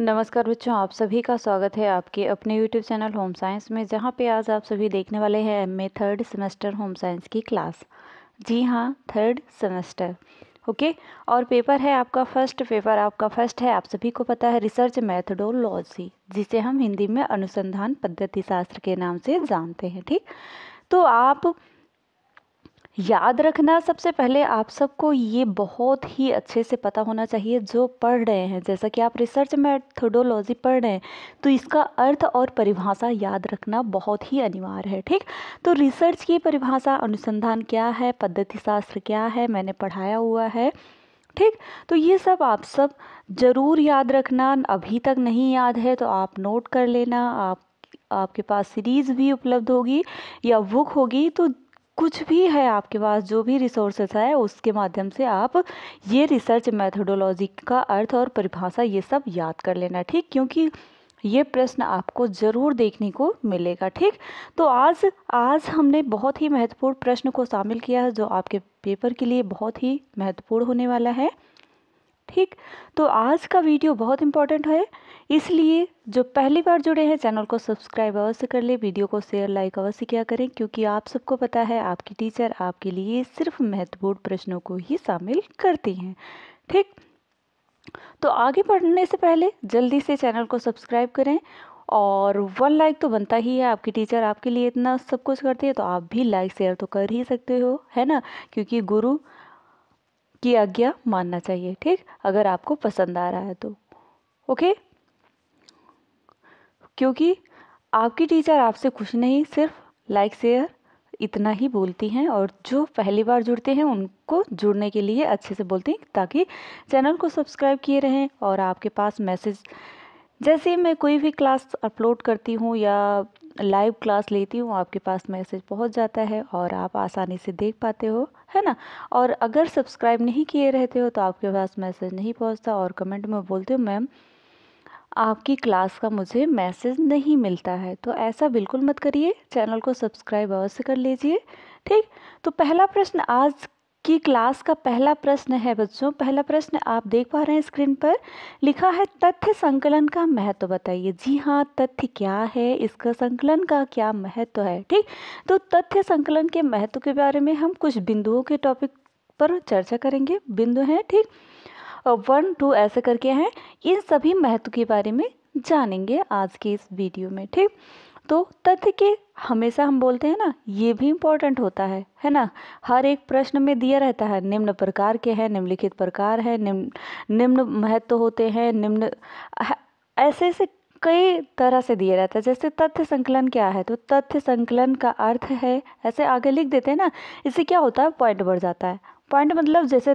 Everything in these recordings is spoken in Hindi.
नमस्कार बच्चों आप सभी का स्वागत है आपके अपने YouTube चैनल होम साइंस में जहाँ पे आज आप सभी देखने वाले हैं M A third semester home science की क्लास जी हाँ थर्ड सेमेस्टर ओके और पेपर है आपका फर्स्ट पेपर आपका फर्स्ट है आप सभी को पता है रिसर्च मैथडोलॉजी जिसे हम हिंदी में अनुसंधान पद्धति शास्त्र के नाम से जानते हैं ठीक तो आप याद रखना सबसे पहले आप सबको ये बहुत ही अच्छे से पता होना चाहिए जो पढ़ रहे हैं जैसा कि आप रिसर्च मेथोडोलॉजी पढ़ रहे हैं तो इसका अर्थ और परिभाषा याद रखना बहुत ही अनिवार्य है ठीक तो रिसर्च की परिभाषा अनुसंधान क्या है पद्धति शास्त्र क्या है मैंने पढ़ाया हुआ है ठीक तो ये सब आप सब ज़रूर याद रखना अभी तक नहीं याद है तो आप नोट कर लेना आप आपके पास सीरीज़ भी उपलब्ध होगी या बुक होगी तो कुछ भी है आपके पास जो भी रिसोर्सेस है उसके माध्यम से आप ये रिसर्च मैथडोलॉजी का अर्थ और परिभाषा ये सब याद कर लेना ठीक क्योंकि ये प्रश्न आपको ज़रूर देखने को मिलेगा ठीक तो आज आज हमने बहुत ही महत्वपूर्ण प्रश्न को शामिल किया है जो आपके पेपर के लिए बहुत ही महत्वपूर्ण होने वाला है ठीक तो आज का वीडियो बहुत इम्पोर्टेंट है इसलिए जो पहली बार जुड़े हैं चैनल को सब्सक्राइब अवश्य कर लें वीडियो को शेयर लाइक अवश्य किया करें क्योंकि आप सबको पता है आपकी टीचर आपके लिए सिर्फ महत्वपूर्ण प्रश्नों को ही शामिल करती हैं ठीक तो आगे बढ़ने से पहले जल्दी से चैनल को सब्सक्राइब करें और वन लाइक तो बनता ही है आपकी टीचर आपके लिए इतना सब कुछ करती है तो आप भी लाइक शेयर तो कर ही सकते हो है ना क्योंकि गुरु की आज्ञा मानना चाहिए ठीक अगर आपको पसंद आ रहा है तो ओके क्योंकि आपकी टीचर आपसे खुश नहीं सिर्फ लाइक शेयर इतना ही बोलती हैं और जो पहली बार जुड़ते हैं उनको जुड़ने के लिए अच्छे से बोलती हैं ताकि चैनल को सब्सक्राइब किए रहें और आपके पास मैसेज जैसे मैं कोई भी क्लास अपलोड करती हूँ या लाइव क्लास लेती हूँ आपके पास मैसेज पहुँच जाता है और आप आसानी से देख पाते हो है ना और अगर सब्सक्राइब नहीं किए रहते हो तो आपके पास मैसेज नहीं पहुँचता और कमेंट में बोलते हो मैम आपकी क्लास का मुझे मैसेज नहीं मिलता है तो ऐसा बिल्कुल मत करिए चैनल को सब्सक्राइब अवश्य कर लीजिए ठीक तो पहला प्रश्न आज की क्लास का पहला प्रश्न है बच्चों पहला प्रश्न आप देख पा रहे हैं स्क्रीन पर लिखा है तथ्य संकलन का महत्व तो बताइए जी हाँ तथ्य क्या है इसका संकलन का क्या महत्व तो है ठीक तो तथ्य संकलन के महत्व के बारे में हम कुछ बिंदुओं के टॉपिक पर चर्चा करेंगे बिंदु हैं ठीक वन टू ऐसे करके हैं इन सभी महत्व के बारे में जानेंगे आज के इस वीडियो में ठीक तो तथ्य के हमेशा हम बोलते हैं ना ये भी इम्पोर्टेंट होता है है ना हर एक प्रश्न में दिया रहता है निम्न प्रकार के हैं निम्नलिखित प्रकार है निम्न निम्न महत्व होते हैं निम्न ऐसे ऐसे कई तरह से दिया रहता है जैसे तथ्य संकलन क्या है तो तथ्य संकलन का अर्थ है ऐसे आगे लिख देते हैं ना इससे क्या होता है पॉइंट बढ़ जाता है पॉइंट मतलब जैसे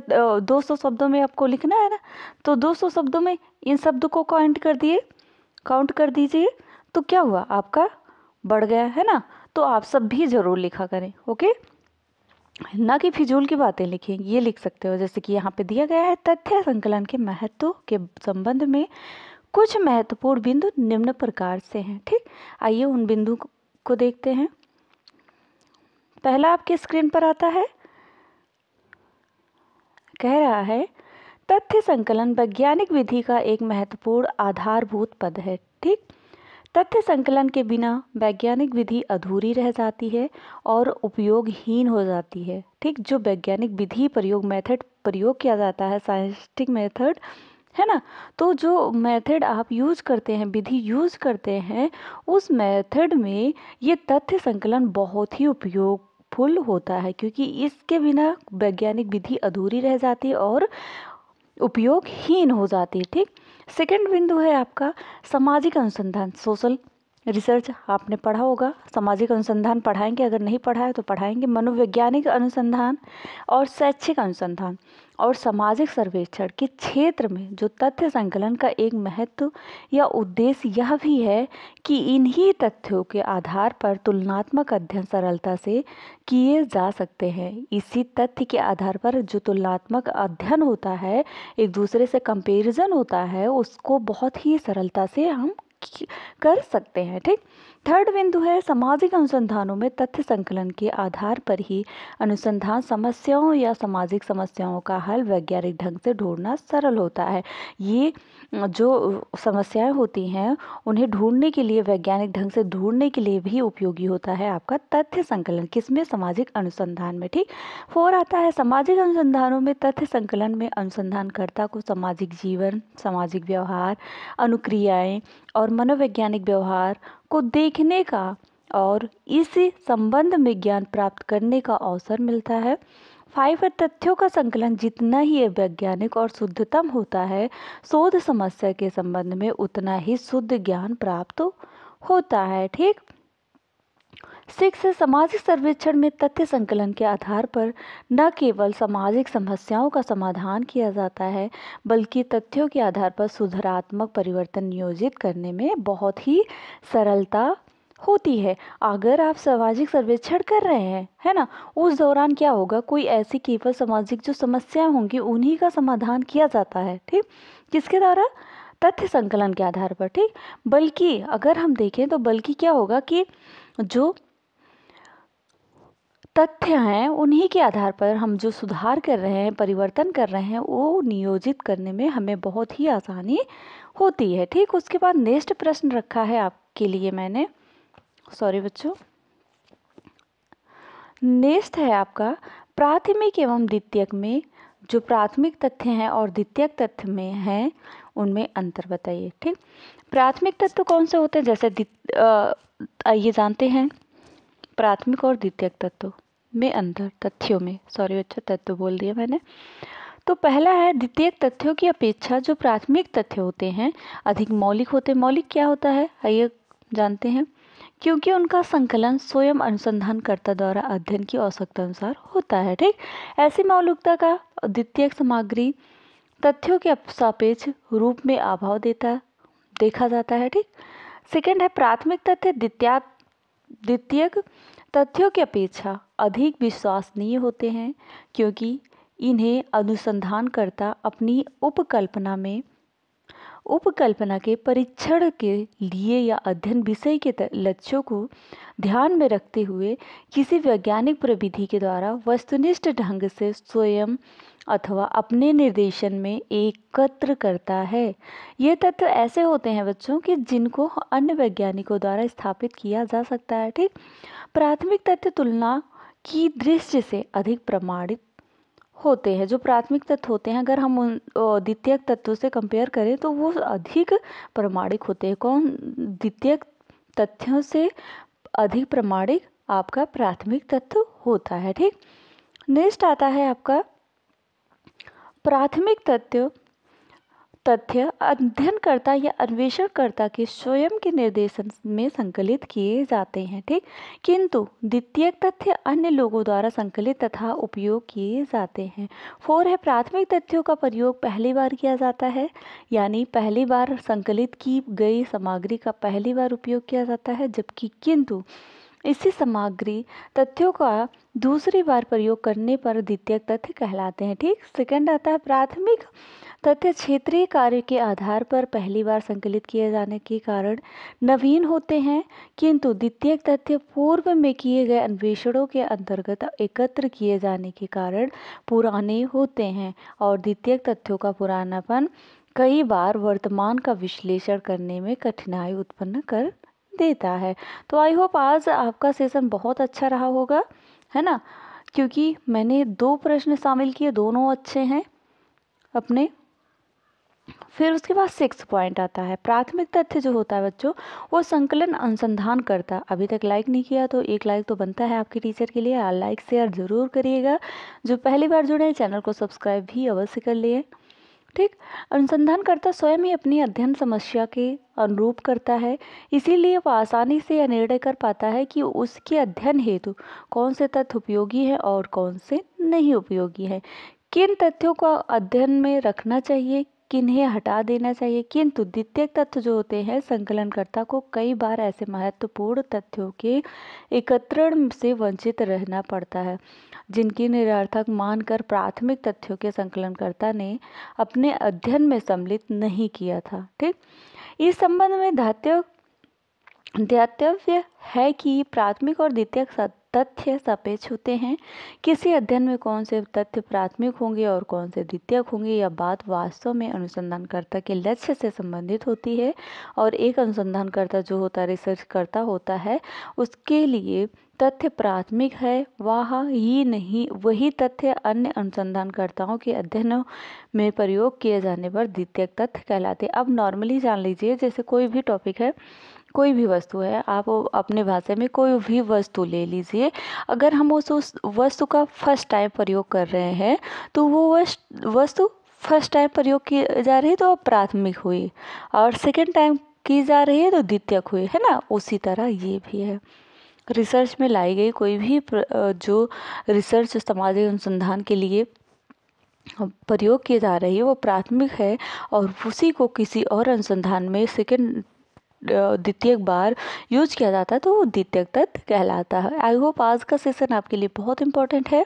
200 शब्दों में आपको लिखना है ना तो 200 शब्दों में इन शब्दों को काउंट कर दिए काउंट कर दीजिए तो क्या हुआ आपका बढ़ गया है ना तो आप सब भी ज़रूर लिखा करें ओके ना कि फिजूल की बातें लिखें ये लिख सकते हो जैसे कि यहाँ पे दिया गया है तथ्य संकलन के महत्व के संबंध में कुछ महत्वपूर्ण बिंदु निम्न प्रकार से हैं ठीक आइए उन बिंदु को देखते हैं पहला आपके स्क्रीन पर आता है कह रहा है तथ्य संकलन वैज्ञानिक विधि का एक महत्वपूर्ण आधारभूत पद है ठीक तथ्य संकलन के बिना वैज्ञानिक विधि अधूरी रह जाती है और उपयोगहीन हो जाती है ठीक जो वैज्ञानिक विधि प्रयोग मेथड प्रयोग किया जाता है साइंटिफिक मेथड है ना तो जो मेथड आप यूज़ करते हैं विधि यूज़ करते हैं उस मेथड में ये तथ्य संकलन बहुत ही उपयोग फुल होता है क्योंकि इसके बिना वैज्ञानिक विधि अधूरी रह जाती है और उपयोगहीन हो जाती है ठीक सेकंड बिंदु है आपका सामाजिक अनुसंधान सोशल रिसर्च आपने पढ़ा होगा सामाजिक अनुसंधान पढ़ाएंगे अगर नहीं पढ़ा है तो पढ़ाएंगे मनोवैज्ञानिक अनुसंधान और शैक्षिक अनुसंधान और सामाजिक सर्वेक्षण के क्षेत्र में जो तथ्य संकलन का एक महत्व या उद्देश्य यह भी है कि इन्हीं तथ्यों के आधार पर तुलनात्मक अध्ययन सरलता से किए जा सकते हैं इसी तथ्य के आधार पर जो तुलनात्मक अध्ययन होता है एक दूसरे से कंपैरिजन होता है उसको बहुत ही सरलता से हम कर सकते हैं ठीक थर्ड बिंदु है सामाजिक अनुसंधानों में तथ्य संकलन के आधार पर ही अनुसंधान समस्याओं या सामाजिक समस्याओं का हल वैज्ञानिक ढंग से ढूंढना सरल होता है ये जो समस्याएं होती हैं उन्हें ढूंढने के लिए वैज्ञानिक ढंग से ढूंढने के लिए भी उपयोगी होता है आपका तथ्य संकलन किसमें सामाजिक अनुसंधान में ठीक फोर आता है सामाजिक अनुसंधानों में तथ्य संकलन में अनुसंधानकर्ता को सामाजिक जीवन सामाजिक व्यवहार अनुक्रियाएँ और मनोवैज्ञानिक व्यवहार को देखने का और इस संबंध में ज्ञान प्राप्त करने का अवसर मिलता है फाइव तथ्यों का संकलन जितना ही वैज्ञानिक और शुद्धतम होता है शोध समस्या के संबंध में उतना ही शुद्ध ज्ञान प्राप्त होता है ठीक सिख से सामाजिक सर्वेक्षण में तथ्य संकलन के आधार पर न केवल सामाजिक समस्याओं का समाधान किया जाता है बल्कि तथ्यों के आधार पर सुधारात्मक परिवर्तन नियोजित करने में बहुत ही सरलता होती है अगर आप सामाजिक सर्वेक्षण कर रहे हैं है ना उस दौरान क्या होगा कोई ऐसी केवल सामाजिक जो समस्याएं होंगी उन्हीं का समाधान किया जाता है ठीक किसके द्वारा तथ्य संकलन के आधार पर ठीक बल्कि अगर हम देखें तो बल्कि क्या होगा कि जो तथ्य हैं उन्हीं के आधार पर हम जो सुधार कर रहे हैं परिवर्तन कर रहे हैं वो नियोजित करने में हमें बहुत ही आसानी होती है ठीक उसके बाद नेक्स्ट प्रश्न रखा है आपके लिए मैंने सॉरी बच्चों नेक्स्ट है आपका प्राथमिक एवं द्वितीयक में जो प्राथमिक तथ्य हैं और द्वितीयक तथ्य में हैं उनमें अंतर बताइए ठीक प्राथमिक तत्व कौन से होते हैं जैसे आइए जानते हैं प्राथमिक और द्वितीयक तत्व में अंतर तथ्यों में सॉरी बच्चों तत्व बोल दिया मैंने तो पहला है द्वितीय तथ्यों की अपेक्षा जो प्राथमिक तथ्य होते हैं अधिक मौलिक होते हैं मौलिक क्या होता है आइए जानते हैं क्योंकि उनका संकलन स्वयं अनुसंधानकर्ता द्वारा अध्ययन की आवश्यकता अनुसार होता है ठीक ऐसी मौलिकता का द्वितीय सामग्री तथ्यों के सापेक्ष रूप में अभाव देता देखा जाता है ठीक सेकेंड है प्राथमिक तथ्य द्वितीय द्वितीयक तथ्यों की अपेक्षा अधिक विश्वसनीय होते हैं क्योंकि इन्हें अनुसंधानकर्ता अपनी उपकल्पना में उपकल्पना के परीक्षण के लिए या अध्ययन विषय के लक्ष्यों को ध्यान में रखते हुए किसी वैज्ञानिक प्रविधि के द्वारा वस्तुनिष्ठ ढंग से स्वयं अथवा अपने निर्देशन में एकत्र करता है ये तत्व ऐसे होते हैं बच्चों कि जिनको अन्य वैज्ञानिकों द्वारा स्थापित किया जा सकता है ठीक प्राथमिक तथ्य तुलना की दृष्टि से अधिक प्रमाणित होते हैं जो प्राथमिक तत्व होते हैं अगर हम उन द्वितीयक तत्वों से कंपेयर करें तो वो अधिक प्रमाणिक होते हैं कौन द्वितीयक तथ्यों से अधिक प्रमाणिक आपका प्राथमिक तत्व होता है ठीक नेक्स्ट आता है आपका प्राथमिक तथ्य तथ्य अध्ययनकर्ता या अन्वेषणकर्ता के स्वयं के निर्देशन में संकलित किए जाते हैं ठीक किंतु द्वितीय तथ्य अन्य लोगों द्वारा संकलित तथा उपयोग किए जाते हैं फोर है प्राथमिक तथ्यों का प्रयोग पहली बार किया जाता है यानी पहली बार संकलित की गई सामग्री का पहली बार उपयोग किया जाता है जबकि किंतु इसी सामग्री तथ्यों का दूसरी बार प्रयोग करने पर द्वितीयक तथ्य कहलाते हैं ठीक सेकंड आता है प्राथमिक तथ्य क्षेत्रीय कार्य के आधार पर पहली बार संकलित किए जाने के कारण नवीन होते हैं किंतु द्वितीयक तथ्य पूर्व में किए गए अन्वेषणों के अंतर्गत एकत्र किए जाने के कारण पुराने होते हैं और द्वितीयक तथ्यों का पुरानापन कई बार वर्तमान का विश्लेषण करने में कठिनाई उत्पन्न कर देता है तो आई होप आज आपका सेशन बहुत अच्छा रहा होगा है ना क्योंकि मैंने दो प्रश्न शामिल किए दोनों अच्छे हैं अपने फिर उसके बाद सिक्स पॉइंट आता है प्राथमिक तथ्य जो होता है बच्चों वो संकलन अनुसंधान करता अभी तक लाइक नहीं किया तो एक लाइक तो बनता है आपके टीचर के लिए लाइक शेयर ज़रूर करिएगा जो पहली बार जुड़े हैं चैनल को सब्सक्राइब भी अवश्य कर लिए ठीक अनुसंधानकर्ता स्वयं ही अपनी अध्ययन समस्या के अनुरूप करता है इसीलिए वह आसानी से यह निर्णय कर पाता है कि उसके अध्ययन हेतु कौन से तथ्य उपयोगी हैं और कौन से नहीं उपयोगी हैं किन तथ्यों को अध्ययन में रखना चाहिए किन्हें हटा देना चाहिए किंतु द्वितीयक तत्व जो होते हैं संकलनकर्ता को कई बार ऐसे महत्वपूर्ण तथ्यों के एकत्रण से वंचित रहना पड़ता है जिनकी निरर्थक मानकर प्राथमिक तथ्यों के संकलनकर्ता ने अपने अध्ययन में सम्मिलित नहीं किया था ठीक इस संबंध में धात्य ध्यातव्य है कि प्राथमिक और द्वितीयक तथ्य सापेक्ष होते हैं किसी अध्ययन में कौन से तथ्य प्राथमिक होंगे और कौन से द्वितीयक होंगे यह बात वास्तव में अनुसंधानकर्ता के लक्ष्य से संबंधित होती है और एक अनुसंधानकर्ता जो होता रिसर्च करता होता है उसके लिए तथ्य प्राथमिक है वह ही नहीं वही तथ्य अन्य अनुसंधानकर्ताओं के अध्ययनों में प्रयोग किए जाने पर द्वितीयक तथ्य कहलाते अब नॉर्मली जान लीजिए जैसे कोई भी टॉपिक है कोई भी वस्तु है आप अपने भाषा में कोई भी वस्तु ले लीजिए अगर हम उस वस्तु का फर्स्ट टाइम प्रयोग कर रहे हैं तो वो वस्तु फर्स्ट टाइम प्रयोग की जा रही है तो प्राथमिक हुई और सेकेंड टाइम की जा रही है तो द्वितीयक हुई है ना उसी तरह ये भी है रिसर्च में लाई गई कोई भी जो रिसर्च सामाजिक अनुसंधान के लिए प्रयोग किए जा रही है वो प्राथमिक है और उसी को किसी और अनुसंधान में सेकेंड द्वितीय बार यूज किया जाता है तो वो द्वितीय तत्व कहलाता है आई होप आज का सेशन आपके लिए बहुत इम्पोर्टेंट है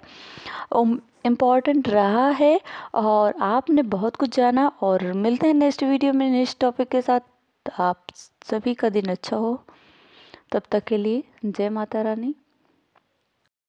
इम्पॉर्टेंट रहा है और आपने बहुत कुछ जाना और मिलते हैं नेक्स्ट वीडियो में नेक्स्ट टॉपिक के साथ आप सभी का दिन अच्छा हो तब तक के लिए जय माता रानी